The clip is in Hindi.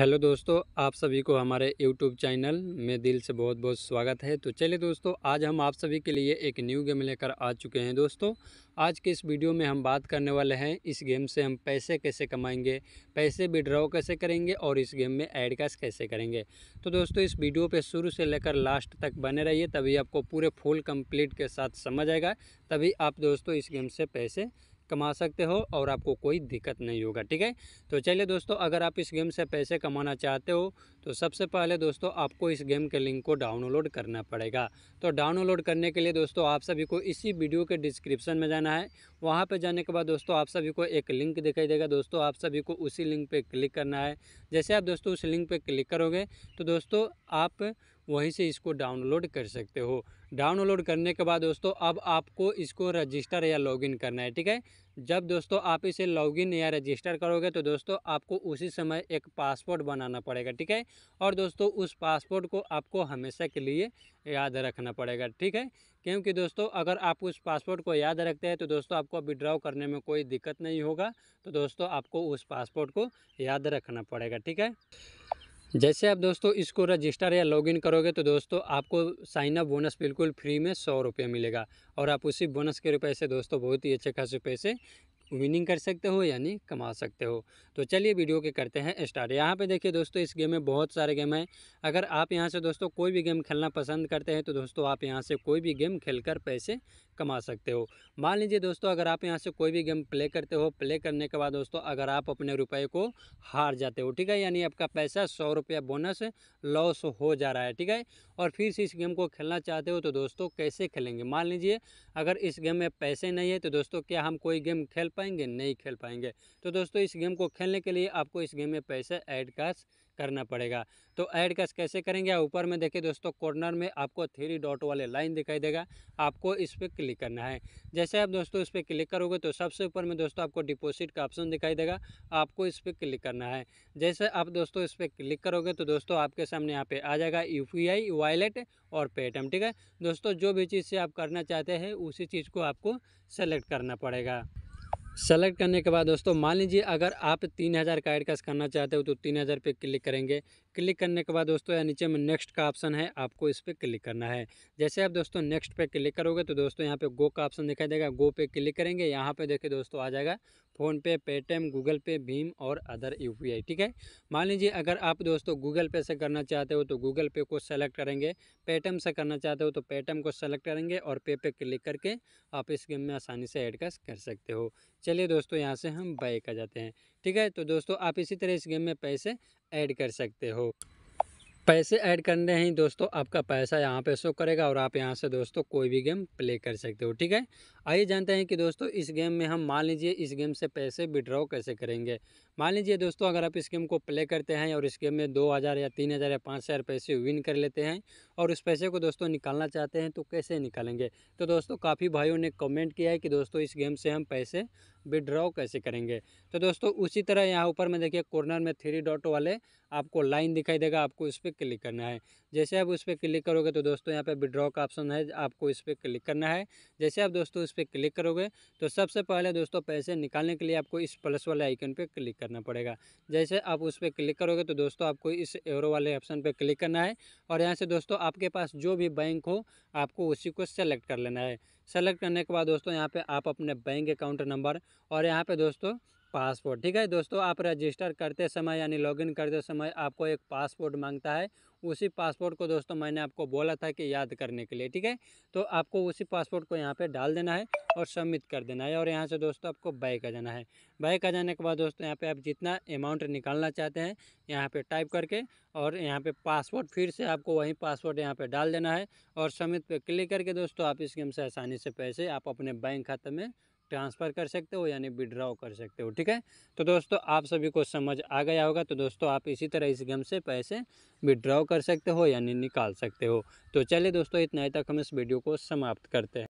हेलो दोस्तों आप सभी को हमारे यूट्यूब चैनल में दिल से बहुत बहुत स्वागत है तो चलिए दोस्तों आज हम आप सभी के लिए एक न्यू गेम लेकर आ चुके हैं दोस्तों आज के इस वीडियो में हम बात करने वाले हैं इस गेम से हम पैसे कैसे कमाएंगे पैसे विड्रॉ कैसे करेंगे और इस गेम में एड कैश कैसे करेंगे तो दोस्तों इस वीडियो पर शुरू से लेकर लास्ट तक बने रहिए तभी आपको पूरे फुल कम्प्लीट के साथ समझ आएगा तभी आप दोस्तों इस गेम से पैसे कमा सकते हो और आपको कोई दिक्कत नहीं होगा ठीक है तो चलिए दोस्तों अगर आप इस गेम से पैसे कमाना चाहते हो तो सबसे पहले दोस्तों आपको इस गेम के लिंक को डाउनलोड करना पड़ेगा तो डाउनलोड करने के लिए दोस्तों आप सभी को इसी वीडियो के डिस्क्रिप्शन में जाना है वहाँ पर जाने के बाद दोस्तों आप सभी को एक लिंक दिखाई देगा दोस्तों आप सभी को उसी लिंक पर क्लिक करना है जैसे आप दोस्तों उस लिंक पर क्लिक करोगे तो दोस्तों आप वहीं से इसको डाउनलोड कर सकते हो डाउनलोड करने के बाद दोस्तों अब आपको इसको रजिस्टर या लॉगिन करना है ठीक है जब दोस्तों आप इसे लॉगिन या रजिस्टर करोगे तो दोस्तों आपको उसी समय एक पासपोर्ट बनाना पड़ेगा ठीक है और दोस्तों उस पासपोर्ट को आपको हमेशा के लिए याद रखना पड़ेगा ठीक है क्योंकि दोस्तों अगर आप उस पासपोर्ट को याद रखते हैं तो दोस्तों आपको विड्रॉ करने में कोई दिक्कत नहीं होगा तो दोस्तों आपको उस पासपोर्ट को याद रखना पड़ेगा ठीक है जैसे आप दोस्तों इसको रजिस्टर या लॉगिन करोगे तो दोस्तों आपको साइन अप बोनस बिल्कुल फ्री में सौ रुपये मिलेगा और आप उसी बोनस के रुपए से दोस्तों बहुत ही अच्छे खासे पैसे विनिंग कर सकते हो यानी कमा सकते हो तो चलिए वीडियो के करते हैं स्टार्ट यहाँ पे देखिए दोस्तों इस गेम में बहुत सारे गेम हैं अगर आप यहाँ से दोस्तों कोई भी गेम खेलना पसंद करते हैं तो दोस्तों आप यहाँ से कोई भी गेम खेलकर पैसे कमा सकते हो मान लीजिए दोस्तों अगर आप यहाँ से कोई भी गेम प्ले करते हो प्ले करने के बाद दोस्तों अगर आप अपने रुपये को हार जाते हो ठीक है यानी आपका पैसा सौ रुपया बोनस लॉस हो जा रहा है ठीक है और फिर से इस गेम को खेलना चाहते हो तो दोस्तों कैसे खेलेंगे मान लीजिए अगर इस गेम में पैसे नहीं है तो दोस्तों क्या हम कोई गेम खेल पाएंगे नहीं खेल पाएंगे तो दोस्तों इस गेम को खेलने के लिए आपको इस गेम में पैसे ऐड का करना पड़ेगा तो ऐड कैश कैसे करेंगे ऊपर में देखिए दोस्तों कॉर्नर में आपको थ्री डॉट वाले लाइन दिखाई देगा आपको इस पर क्लिक करना है जैसे आप दोस्तों इस पर क्लिक करोगे तो सबसे ऊपर में दोस्तों आपको डिपोजिट का ऑप्शन दिखाई देगा आपको इस पर क्लिक करना है जैसे आप दोस्तों इस पर क्लिक करोगे तो दोस्तों आपके सामने यहाँ पे आ जाएगा यू पी वॉलेट और पेटीएम ठीक है दोस्तों जो भी चीज़ से आप करना चाहते हैं उसी चीज़ को आपको सेलेक्ट करना पड़ेगा सेलेक्ट करने के बाद दोस्तों मान लीजिए अगर आप तीन हज़ार का एड करना चाहते हो तो तीन हज़ार पे क्लिक करेंगे क्लिक करने के बाद दोस्तों यहाँ नीचे में नेक्स्ट का ऑप्शन है आपको इस पर क्लिक करना है जैसे आप दोस्तों नेक्स्ट पे क्लिक करोगे तो दोस्तों यहाँ पे गो का ऑप्शन दिखाई देगा गो पे क्लिक करेंगे यहाँ पे देखिए दोस्तों आ जाएगा फ़ोनपे पेटीएम गूगल पे भीम और अदर यू ठीक है मान लीजिए अगर आप दोस्तों गूगल पे से करना चाहते हो तो गूगल पे को सेलेक्ट करेंगे पेटीएम से करना चाहते हो तो पेटीएम को सेलेक्ट करेंगे और पे पे क्लिक करके आप इस गेम में आसानी से एड कर सकते हो चलिए दोस्तों यहाँ से हम बाइक आ जाते हैं ठीक है तो दोस्तों आप इसी तरह इस गेम में पैसे ऐड कर सकते हो पैसे ऐड करने ही दोस्तों आपका पैसा यहाँ पे शो करेगा और आप यहाँ से दोस्तों कोई भी गेम प्ले कर सकते हो ठीक है आइए जानते हैं कि दोस्तों इस गेम में हम मान लीजिए इस गेम से पैसे विड्रॉ कैसे करेंगे मान लीजिए दोस्तों अगर आप इस गेम को प्ले करते हैं और इस गेम में दो हज़ार या तीन हज़ार या पाँच हज़ार पैसे विन कर लेते हैं और उस पैसे को दोस्तों निकालना चाहते हैं तो कैसे निकालेंगे तो दोस्तों काफ़ी भाइयों ने कमेंट किया है कि दोस्तों इस गेम से हम पैसे विड्रॉ कैसे करेंगे तो दोस्तों उसी तरह यहाँ ऊपर में देखिए कॉर्नर में थ्री डॉट वाले आपको लाइन दिखाई देगा आपको इस पर क्लिक करना है जैसे आप उस पर क्लिक करोगे तो दोस्तों यहाँ पर विड्रॉ का ऑप्शन है आपको इस पर क्लिक करना है जैसे आप दोस्तों इस पर क्लिक करोगे तो सबसे पहले दोस्तों पैसे निकालने के लिए आपको इस प्लस वाले आइकन पर क्लिक करना पड़ेगा जैसे आप उस पर क्लिक करोगे तो दोस्तों आपको इस एवरो वाले ऑप्शन पर क्लिक करना है और यहाँ से दोस्तों आपके पास जो भी बैंक हो आपको उसी को सेलेक्ट कर लेना है सेलेक्ट करने के बाद दोस्तों यहाँ पे आप अपने बैंक अकाउंट नंबर और यहाँ पे दोस्तों पासपोर्ट ठीक है दोस्तों आप रजिस्टर करते समय यानी लॉगिन करते समय आपको एक पासपोर्ट मांगता है उसी पासपोर्ट को दोस्तों मैंने आपको बोला था कि याद करने के लिए ठीक है तो आपको उसी पासपोर्ट को यहाँ पर डाल देना है और सबमिट कर देना है और यहाँ से दोस्तों आपको बैक आ जाना है बैक आ जाने के बाद दोस्तों यहाँ पर आप जितना अमाउंट निकालना चाहते हैं यहाँ पर टाइप करके और यहाँ पर पासवर्ड फिर से आपको वही पासवर्ड यहाँ पर डाल देना है और सबमिट पर क्लिक करके दोस्तों आप इस गेम से आसानी से पैसे आप अपने बैंक खाते में ट्रांसफ़र कर सकते हो यानी विड्रॉ कर सकते हो ठीक है तो दोस्तों आप सभी को समझ आ गया होगा तो दोस्तों आप इसी तरह इस गेम से पैसे विड्रॉ कर सकते हो यानी निकाल सकते हो तो चलिए दोस्तों इतना ही तक हम इस वीडियो को समाप्त करते हैं